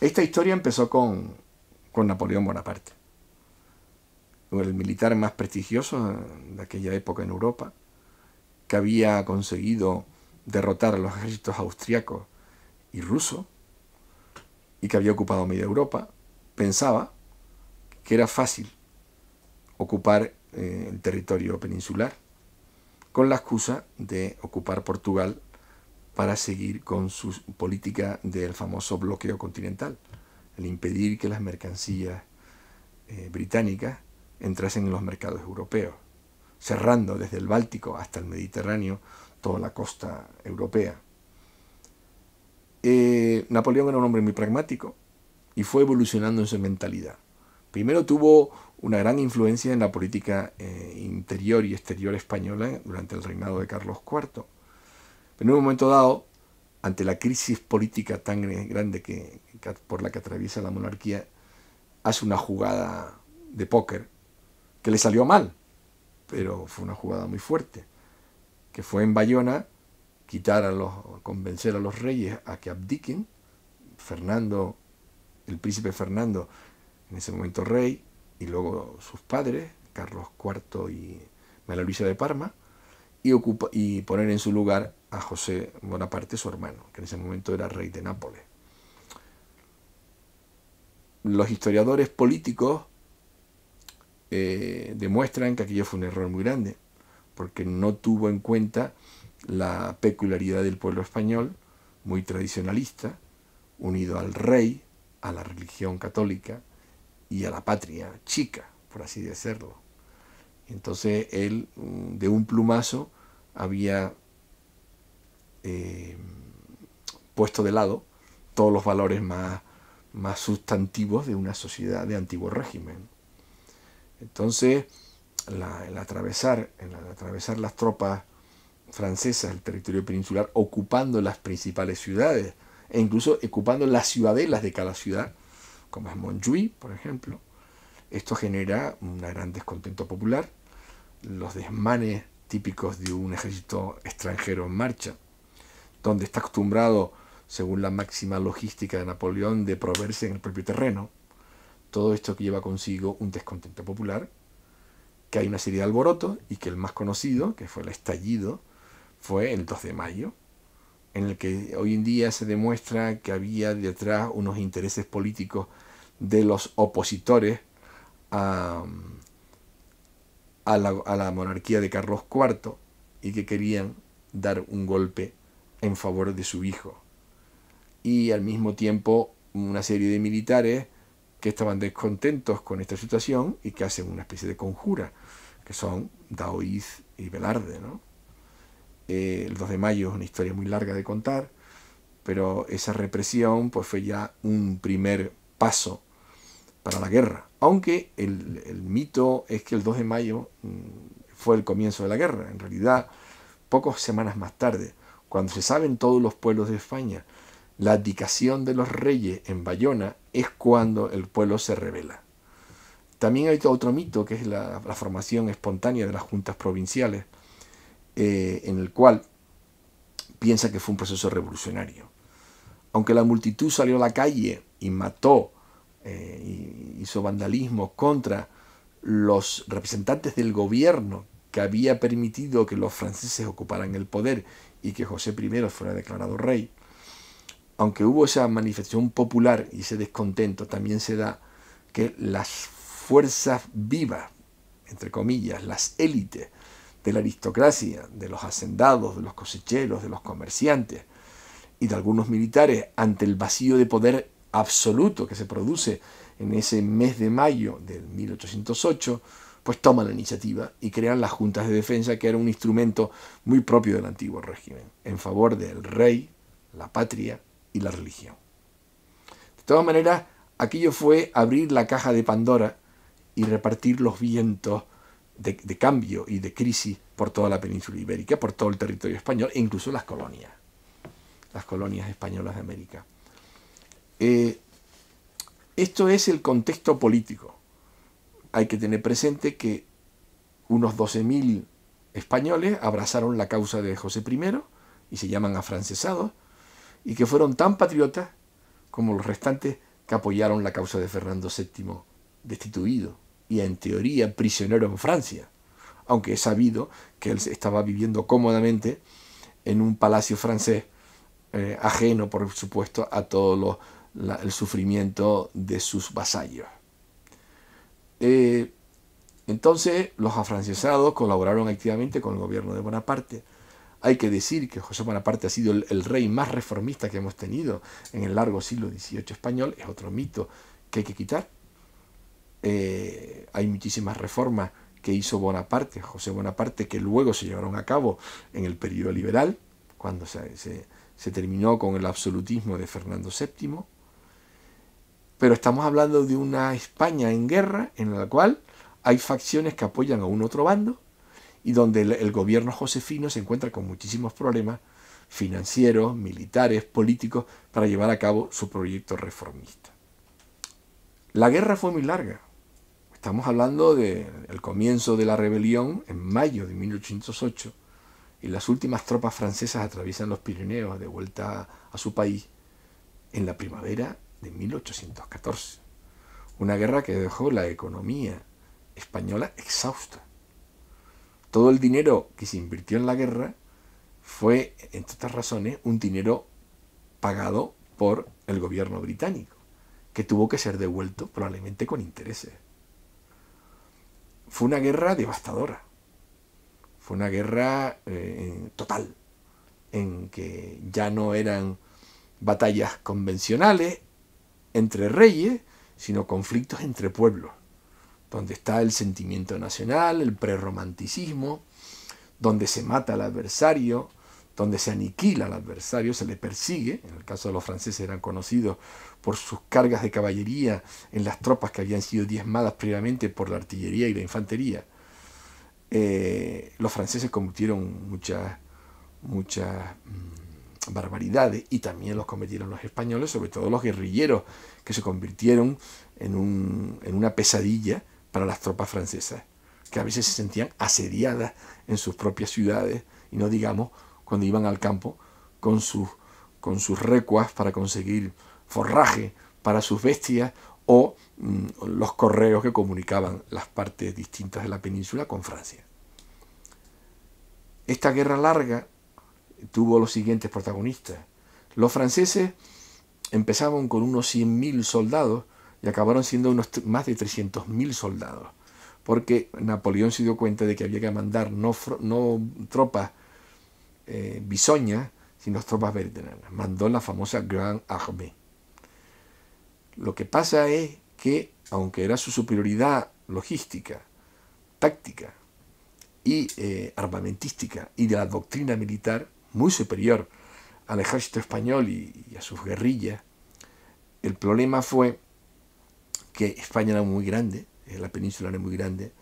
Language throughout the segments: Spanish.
Esta historia empezó con, Napoleón Bonaparte, el militar más prestigioso de aquella época en Europa, que había conseguido derrotar a los ejércitos austriacos y rusos y que había ocupado media Europa, pensaba que era fácil ocupar eh, el territorio peninsular con la excusa de ocupar Portugal para seguir con su política del famoso bloqueo continental, el impedir que las mercancías eh, británicas entrasen en los mercados europeos, cerrando desde el Báltico hasta el Mediterráneo toda la costa europea. Eh, Napoleón era un hombre muy pragmático y fue evolucionando en su mentalidad. Primero tuvo una gran influencia en la política eh, interior y exterior española durante el reinado de Carlos IV en un momento dado, ante la crisis política tan grande que, por la que atraviesa la monarquía, hace una jugada de póker que le salió mal, pero fue una jugada muy fuerte, que fue en Bayona quitar a los, convencer a los reyes a que abdiquen, Fernando, el príncipe Fernando, en ese momento rey, y luego sus padres, Carlos IV y María Luisa de Parma, y, y poner en su lugar a José Bonaparte, su hermano, que en ese momento era rey de Nápoles. Los historiadores políticos eh, demuestran que aquello fue un error muy grande, porque no tuvo en cuenta la peculiaridad del pueblo español, muy tradicionalista, unido al rey, a la religión católica y a la patria chica, por así decirlo. Entonces él, mm, de un plumazo, había eh, puesto de lado todos los valores más, más sustantivos de una sociedad de antiguo régimen. Entonces, el, atravesar, atravesar las tropas francesas el territorio peninsular, ocupando las principales ciudades e incluso ocupando las ciudadelas de cada ciudad, como es Montjuïc, por ejemplo, esto genera un gran descontento popular, los desmanes típicos de un ejército extranjero en marcha, donde está acostumbrado, según la máxima logística de Napoleón, de proveerse en el propio terreno, todo esto que lleva consigo un descontento popular, que hay una serie de alborotos y que el más conocido, que fue el estallido, fue el 2 de mayo, en el que hoy en día se demuestra que había detrás unos intereses políticos de los opositores a, la, a la monarquía de Carlos IV y que querían dar un golpe en favor de su hijo. Y al mismo tiempo una serie de militares que estaban descontentos con esta situación y que hacen una especie de conjura, que son Daoiz y Velarde. Eh, el 2 de mayo es una historia muy larga de contar, pero esa represión pues, fue ya un primer paso para la guerra. Aunque el, el mito es que el 2 de mayo mm, fue el comienzo de la guerra, en realidad pocas semanas más tarde cuando se en todos los pueblos de España. La abdicación de los reyes en Bayona es cuando el pueblo se revela. También hay otro mito que es la, formación espontánea de las juntas provinciales, eh, en el cual piensa que fue un proceso revolucionario. Aunque la multitud salió a la calle y mató, eh, y hizo vandalismo contra los representantes del gobierno que había permitido que los franceses ocuparan el poder y que José I fuera declarado rey, aunque hubo esa manifestación popular y ese descontento, también se da que las fuerzas vivas, entre comillas, las élites de la aristocracia, de los hacendados, de los cosecheros, de los comerciantes y de algunos militares, ante el vacío de poder absoluto que se produce en ese mes de mayo de 1808, pues toman la iniciativa y crean las juntas de defensa, que era un instrumento muy propio del antiguo régimen, en favor del rey, la patria y la religión. De todas maneras, aquello fue abrir la caja de Pandora y repartir los vientos de, cambio y de crisis por toda la península ibérica, por todo el territorio español e incluso las colonias, las colonias españolas de América. Eh, esto es el contexto político hay que tener presente que unos 12.000 españoles abrazaron la causa de José I y se llaman afrancesados, y que fueron tan patriotas como los restantes que apoyaron la causa de Fernando VII destituido y en teoría prisionero en Francia, aunque es sabido que él estaba viviendo cómodamente en un palacio francés eh, ajeno, por supuesto, a todo el sufrimiento de sus vasallos. Eh, entonces, los afrancesados colaboraron activamente con el gobierno de Bonaparte. Hay que decir que José Bonaparte ha sido el, rey más reformista que hemos tenido en el largo siglo XVIII español, es otro mito que hay que quitar. Eh, hay muchísimas reformas que hizo Bonaparte, José Bonaparte, que luego se llevaron a cabo en el periodo liberal, cuando se terminó con el absolutismo de Fernando VII. Pero estamos hablando de una España en guerra en la cual hay facciones que apoyan a un otro bando y donde el, gobierno josefino se encuentra con muchísimos problemas financieros, militares, políticos, para llevar a cabo su proyecto reformista. La guerra fue muy larga. Estamos hablando del comienzo de la rebelión en mayo de 1808 y las últimas tropas francesas atraviesan los Pirineos de vuelta a su país en la primavera de 1814, una guerra que dejó la economía española exhausta. Todo el dinero que se invirtió en la guerra fue, entre otras razones, un dinero pagado por el gobierno británico, que tuvo que ser devuelto probablemente con intereses. Fue una guerra devastadora, fue una guerra eh, total, en que ya no eran batallas convencionales, entre reyes, sino conflictos entre pueblos, donde está el sentimiento nacional, el prerromanticismo, donde se mata al adversario, donde se aniquila al adversario, se le persigue, en el caso de los franceses eran conocidos por sus cargas de caballería en las tropas que habían sido diezmadas previamente por la artillería y la infantería. Eh, los franceses convirtieron muchas, muchas mm, barbaridades y también los cometieron los españoles, sobre todo los guerrilleros, que se convirtieron en, una pesadilla para las tropas francesas, que a veces se sentían asediadas en sus propias ciudades y no digamos cuando iban al campo con sus, con sus recuas para conseguir forraje para sus bestias o mm, los correos que comunicaban las partes distintas de la península con Francia. Esta guerra larga tuvo los siguientes protagonistas. Los franceses empezaban con unos 100.000 soldados y acabaron siendo unos más de 300.000 soldados, porque Napoleón se dio cuenta de que había que mandar no, no tropas eh, bisoñas, sino tropas verdes. Mandó la famosa Grande Armée. Lo que pasa es que, aunque era su superioridad logística, táctica y eh, armamentística y de la doctrina militar, muy superior al ejército español y, a sus guerrillas, el problema fue que España era muy grande, eh, la península era muy grande,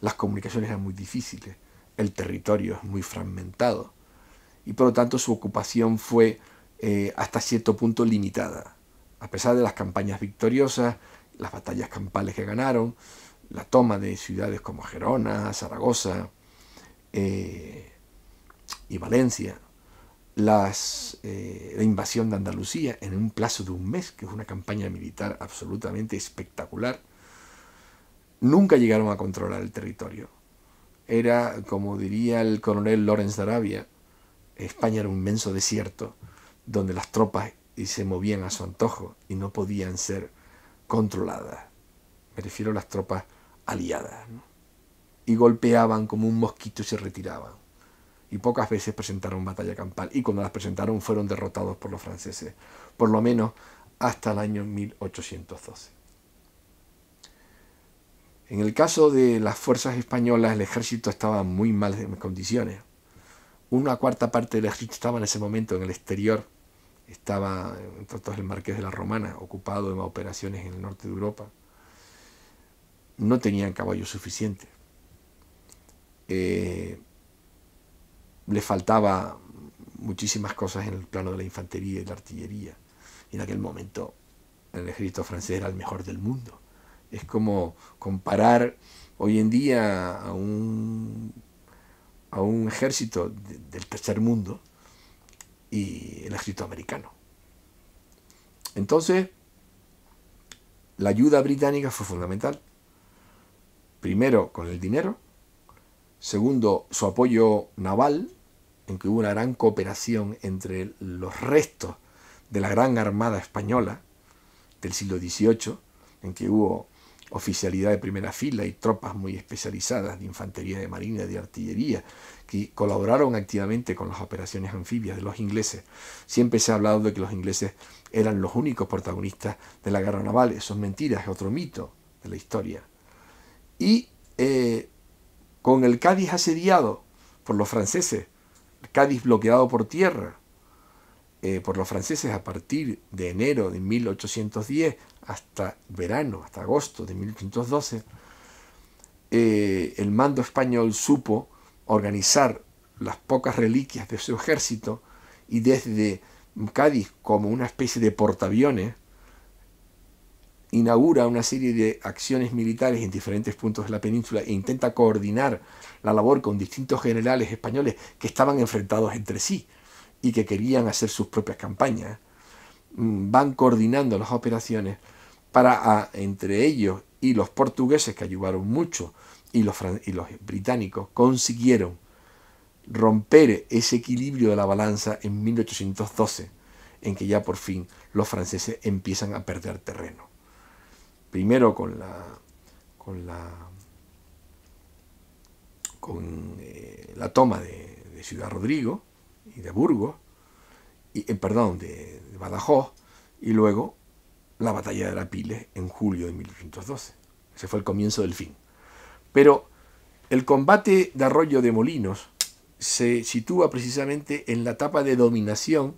las comunicaciones eran muy difíciles, el territorio es muy fragmentado y por lo tanto su ocupación fue eh, hasta cierto punto limitada. A pesar de las campañas victoriosas, las batallas campales que ganaron, la toma de ciudades como Gerona, Zaragoza eh, y Valencia, las, eh, la invasión de Andalucía en un plazo de un mes, que es una campaña militar absolutamente espectacular, nunca llegaron a controlar el territorio. Era, como diría el coronel Lawrence de Arabia, España era un inmenso desierto donde las tropas se movían a su antojo y no podían ser controladas. Me refiero a las tropas aliadas. Y golpeaban como un mosquito y se retiraban y pocas veces presentaron batalla campal y cuando las presentaron fueron derrotados por los franceses, por lo menos hasta el año 1812. En el caso de las fuerzas españolas, el ejército estaba muy mal en condiciones. Una cuarta parte del ejército estaba en ese momento en el exterior. Estaba, entre el marqués de la Romana, ocupado en operaciones en el norte de Europa. No tenían caballos suficientes. Eh, le faltaba muchísimas cosas en el plano de la infantería y la artillería. Y en aquel momento el ejército francés era el mejor del mundo. Es como comparar hoy en día a un, a un ejército del tercer mundo y el ejército americano. Entonces, la ayuda británica fue fundamental. Primero, con el dinero. Segundo, su apoyo naval, en que hubo una gran cooperación entre los restos de la gran armada española del siglo XVIII, en que hubo oficialidad de primera fila y tropas muy especializadas de infantería, de marina, de artillería, que colaboraron activamente con las operaciones anfibias de los ingleses. Siempre se ha hablado de que los ingleses eran los únicos protagonistas de la guerra naval. Eso es mentira, es otro mito de la historia. Y eh, con el Cádiz asediado por los franceses Cádiz bloqueado por tierra eh, por los franceses a partir de enero de 1810 hasta verano, hasta agosto de 1812, eh, el mando español supo organizar las pocas reliquias de su ejército y desde Cádiz como una especie de portaaviones inaugura una serie de acciones militares en diferentes puntos de la península e intenta coordinar la labor con distintos generales españoles que estaban enfrentados entre sí y que querían hacer sus propias campañas. Mm, van coordinando las operaciones para, ah, entre ellos y los portugueses, que ayudaron mucho, y los, y los británicos, consiguieron romper ese equilibrio de la balanza en 1812, en que ya por fin los franceses empiezan a perder terreno primero con la con la con eh, la toma de, Ciudad Rodrigo y de Burgos y eh, perdón de, Badajoz y luego la batalla de la Pile en julio de 1812 ese fue el comienzo del fin pero el combate de Arroyo de Molinos se sitúa precisamente en la etapa de dominación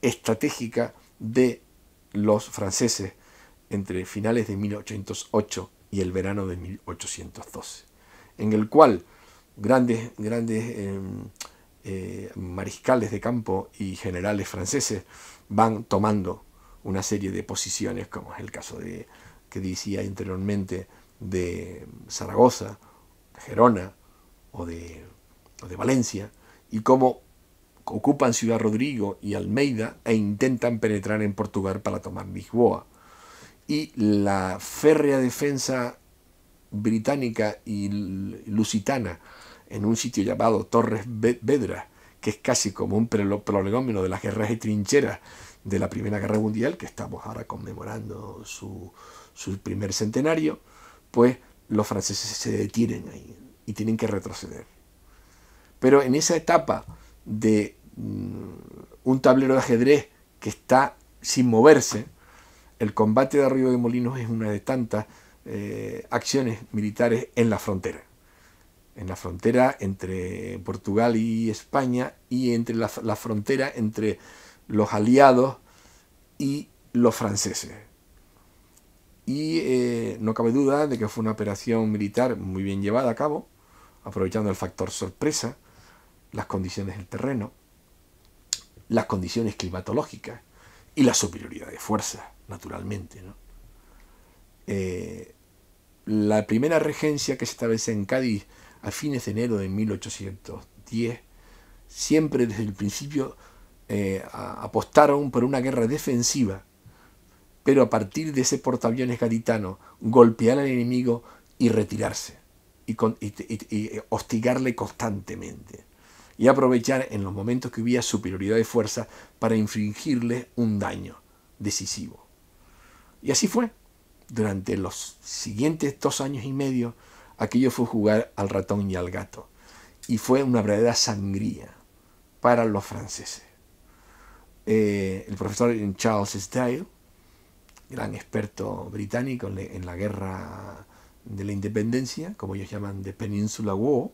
estratégica de los franceses entre finales de 1808 y el verano de 1812, en el cual grandes, grandes em, eh, mariscales de campo y generales franceses van tomando una serie de posiciones, como es el caso de que decía anteriormente de Zaragoza, de Gerona o de, o de Valencia, y cómo ocupan Ciudad Rodrigo y Almeida e intentan penetrar en Portugal para tomar Lisboa y la férrea defensa británica y lusitana en un sitio llamado Torres Vedra, que es casi como un prolegómeno de las guerras y trincheras de la Primera Guerra Mundial, que estamos ahora conmemorando su, su primer centenario, pues los franceses se detienen ahí y tienen que retroceder. Pero en esa etapa de mm, un tablero de ajedrez que está sin moverse, el combate de Arriba de Molinos es una de tantas eh, acciones militares en la frontera. En la frontera entre Portugal y España y entre la, frontera entre los aliados y los franceses. Y eh, no cabe duda de que fue una operación militar muy bien llevada a cabo, aprovechando el factor sorpresa, las condiciones del terreno, las condiciones climatológicas, y la superioridad de fuerza, naturalmente. ¿no? Eh, la primera regencia que se establece en Cádiz a fines de enero de 1810, siempre desde el principio eh, apostaron por una guerra defensiva, pero a partir de ese portaaviones gaditano, golpear al enemigo y retirarse, y hostigarle constantemente y aprovechar en los momentos que hubiera superioridad de fuerza para infringirle un daño decisivo. Y así fue. Durante los siguientes dos años y medio, aquello fue jugar al ratón y al gato. Y fue una verdadera sangría para los franceses. Eh, el profesor Charles Style, gran experto británico en la guerra de la independencia, como ellos llaman de península War,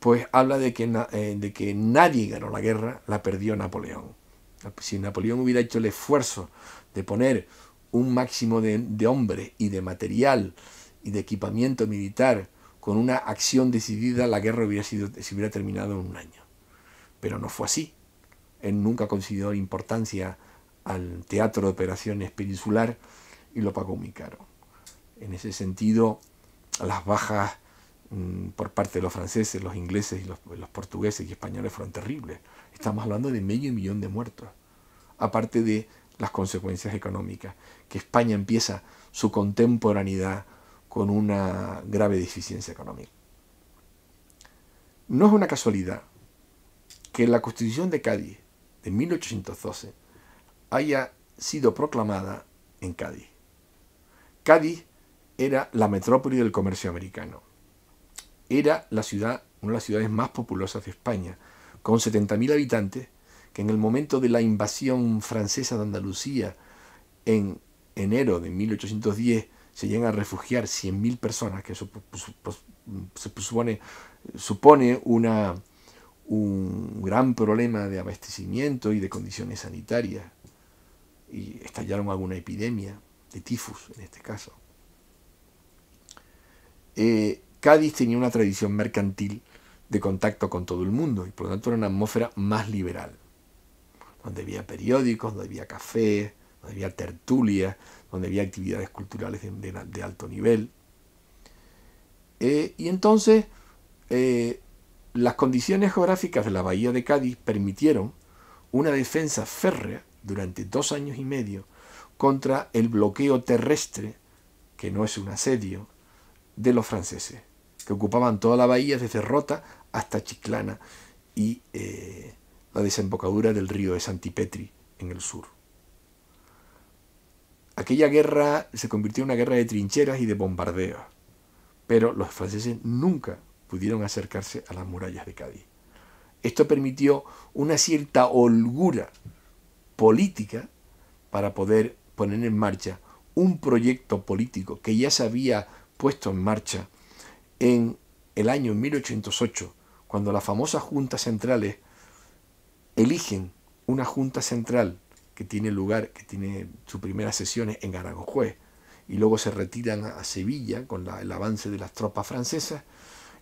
pues habla de que, eh, de que nadie ganó la guerra, la perdió Napoleón. Si Napoleón hubiera hecho el esfuerzo de poner un máximo de, hombres y de material y de equipamiento militar con una acción decidida, la guerra hubiera sido, se hubiera terminado en un año. Pero no fue así. Él nunca consiguió importancia al teatro de operaciones peninsular y lo pagó muy caro. En ese sentido, las bajas Mm, por parte de los franceses, los ingleses y los, portugueses y españoles fueron terribles. Estamos hablando de medio millón de muertos, aparte de las consecuencias económicas, que España empieza su contemporaneidad con una grave deficiencia económica. No es una casualidad que la Constitución de Cádiz de 1812 haya sido proclamada en Cádiz. Cádiz era la metrópoli del comercio americano era la ciudad, una de las ciudades más populosas de España, con 70.000 habitantes, que en el momento de la invasión francesa de Andalucía, en enero de 1810, se llegan a refugiar 100.000 personas, que eso supone, supone un gran problema de abastecimiento y de condiciones sanitarias. Y estallaron alguna epidemia de tifus en este caso. Eh, Cádiz tenía una tradición mercantil de contacto con todo el mundo y por lo tanto era una atmósfera más liberal, donde había periódicos, donde había cafés, donde había tertulias, donde había actividades culturales de, alto nivel. Eh, y entonces eh, las condiciones geográficas de la bahía de Cádiz permitieron una defensa férrea durante dos años y medio contra el bloqueo terrestre, que no es un asedio, de los franceses que ocupaban toda la bahía desde Rota hasta Chiclana y eh, la desembocadura del río de Santipetri en el sur. Aquella guerra se convirtió en una guerra de trincheras y de bombardeos, pero los franceses nunca pudieron acercarse a las murallas de Cádiz. Esto permitió una cierta holgura política para poder poner en marcha un proyecto político que ya se había puesto en marcha en el año 1808, cuando las famosas juntas centrales eligen una junta central que tiene lugar, que tiene sus primeras sesiones en Aranjuez, y luego se retiran a Sevilla con el avance de las tropas francesas,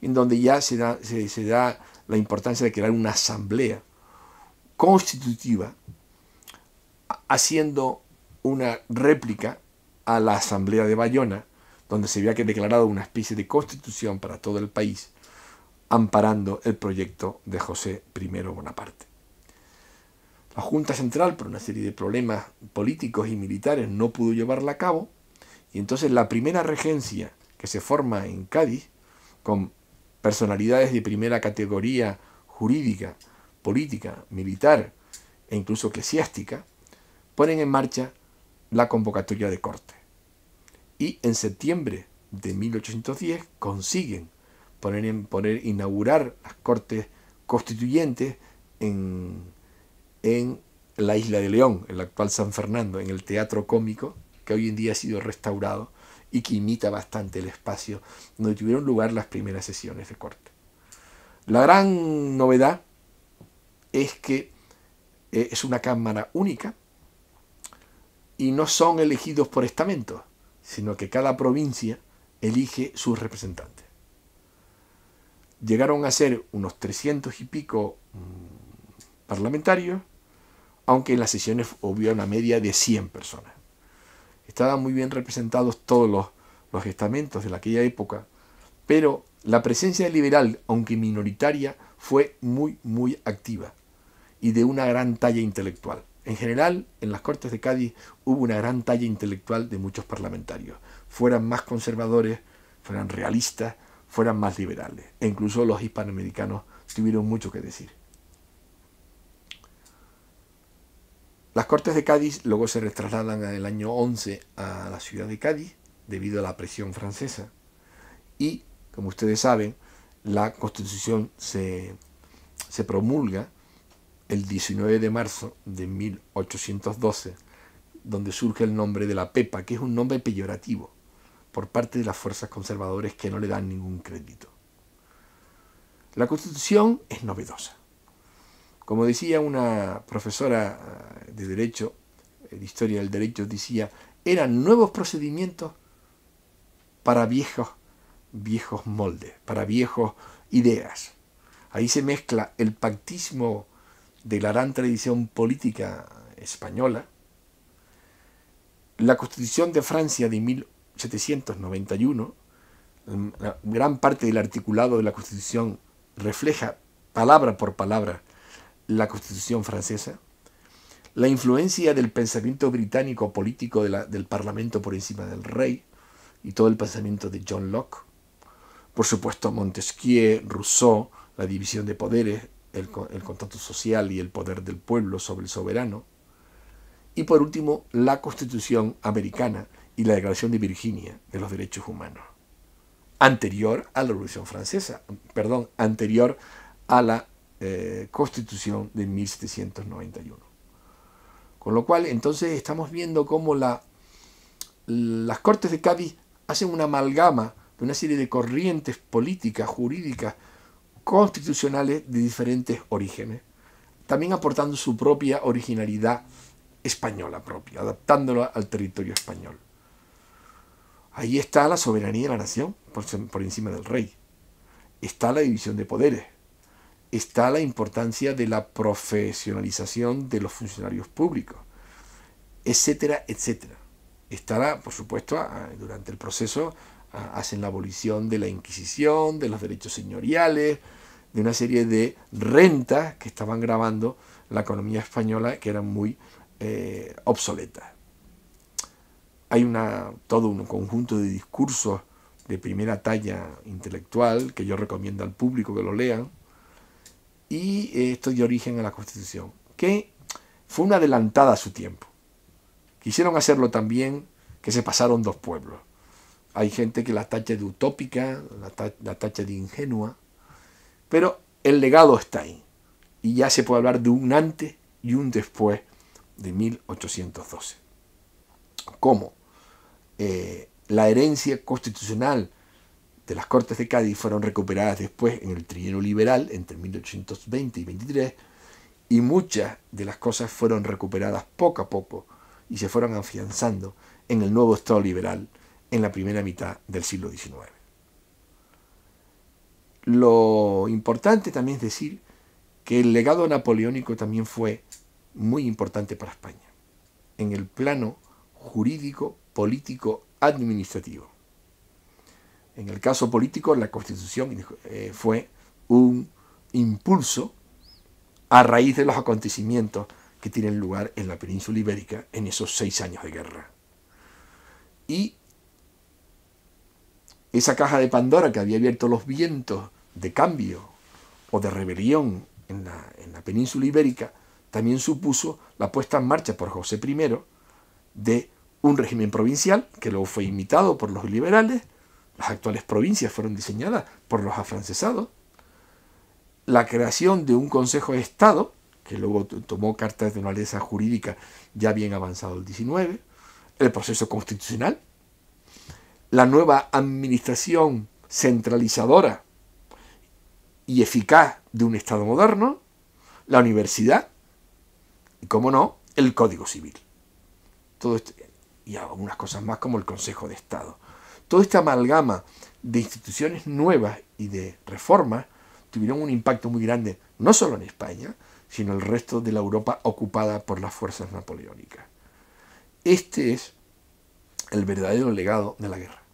en donde ya se da la importancia de crear una asamblea constitutiva, haciendo una réplica a la asamblea de Bayona, donde se había declarado una especie de constitución para todo el país, amparando el proyecto de José I Bonaparte. La Junta Central, por una serie de problemas políticos y militares, no pudo llevarla a cabo, y entonces la primera regencia que se forma en Cádiz, con personalidades de primera categoría jurídica, política, militar e incluso eclesiástica, ponen en marcha la convocatoria de corte y en septiembre de 1810 consiguen poner, poner inaugurar las Cortes Constituyentes en, la isla de León, en el actual San Fernando, en el Teatro Cómico, que hoy en día ha sido restaurado y que imita bastante el espacio donde tuvieron lugar las primeras sesiones de corte. La gran novedad es que eh, es una cámara única y no son elegidos por estamentos, sino que cada provincia elige sus representantes. Llegaron a ser unos 300 y pico mm, parlamentarios, aunque en las sesiones hubo una media de 100 personas. Estaban muy bien representados todos los, los estamentos de aquella época, pero la presencia liberal, aunque minoritaria, fue muy, muy activa y de una gran talla intelectual. En general, en las Cortes de Cádiz hubo una gran talla intelectual de muchos parlamentarios, fueran más conservadores, fueran realistas, fueran más liberales, e incluso los hispanoamericanos tuvieron mucho que decir. Las Cortes de Cádiz luego se trasladan el año 11 a la ciudad de Cádiz debido a la presión francesa y, como ustedes saben, la Constitución se, se promulga el 19 de marzo de 1812, donde surge el nombre de la Pepa, que es un nombre peyorativo por parte de las fuerzas conservadoras que no le dan ningún crédito. La Constitución es novedosa. Como decía una profesora eh, de Derecho, eh, de Historia del Derecho, decía, eran nuevos procedimientos para viejos, viejos moldes, para viejos ideas. Ahí se mezcla el pactismo de la gran tradición política española, la Constitución de Francia de 1791, mm, gran parte del articulado de la Constitución refleja palabra por palabra la Constitución francesa, la influencia del pensamiento británico político de del Parlamento por encima del rey y todo el pensamiento de John Locke, por supuesto Montesquieu, Rousseau, la división de poderes, el, contacto contrato social y el poder del pueblo sobre el soberano. Y por último, la Constitución americana y la Declaración de Virginia de los Derechos Humanos, anterior a la Revolución Francesa, perdón, anterior a la eh, Constitución de 1791. Con lo cual, entonces estamos viendo cómo las Cortes de Cádiz hacen una amalgama de una serie de corrientes políticas, jurídicas, constitucionales de diferentes orígenes, también aportando su propia originalidad española propia, adaptándola al territorio español. Ahí está la soberanía de la nación por, encima del rey. Está la división de poderes. Está la importancia de la profesionalización de los funcionarios públicos, etcétera, etcétera. Estará, por supuesto, durante el proceso hacen la abolición de la Inquisición, de los derechos señoriales, de una serie de rentas que estaban grabando la economía española que eran muy eh, obsoletas. Hay una, todo un conjunto de discursos de primera talla intelectual que yo recomiendo al público que lo lean y eh, esto dio origen a la Constitución, que fue una adelantada a su tiempo. Quisieron hacerlo también que se pasaron dos pueblos. Hay gente que la tacha de utópica, la, tacha de ingenua, pero el legado está ahí. Y ya se puede hablar de un antes y un después de 1812. Como eh, la herencia constitucional de las Cortes de Cádiz fueron recuperadas después en el trienio liberal entre 1820 y 23 y muchas de las cosas fueron recuperadas poco a poco y se fueron afianzando en el nuevo Estado liberal en la primera mitad del siglo XIX. Lo importante también es decir que el legado napoleónico también fue muy importante para España, en el plano jurídico, político, administrativo. En el caso político, la Constitución eh, fue un impulso a raíz de los acontecimientos que tienen lugar en la península ibérica en esos seis años de guerra. Y esa caja de Pandora que había abierto los vientos de cambio o de rebelión en la, península ibérica también supuso la puesta en marcha por José I de un régimen provincial que luego fue imitado por los liberales, las actuales provincias fueron diseñadas por los afrancesados, la creación de un Consejo de Estado, que luego tomó cartas de una naturaleza jurídica ya bien avanzado el 19, el proceso constitucional, la nueva administración centralizadora y eficaz de un Estado moderno, la universidad y, como no, el Código Civil. Todo este, y algunas cosas más como el Consejo de Estado. Toda esta amalgama de instituciones nuevas y de reformas tuvieron un impacto muy grande, no solo en España, sino en el resto de la Europa ocupada por las fuerzas napoleónicas. Este es el verdadero legado de la guerra.